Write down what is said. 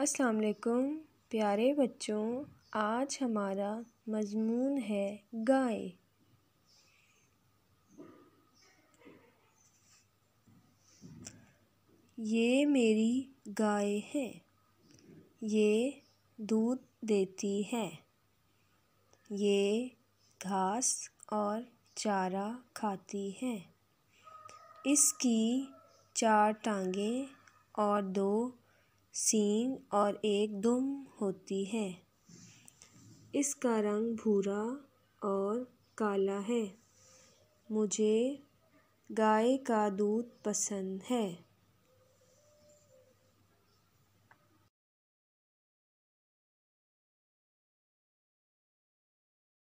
अस्सलाम वालेकुम प्यारे बच्चों आज हमारा मजमून है गाय ये मेरी गाय है ये दूध देती है ये घास और चारा खाती है इसकी चार टांगें और दो सींग और एक दुम होती है इसका रंग भूरा और काला है मुझे गाय का दूध पसंद है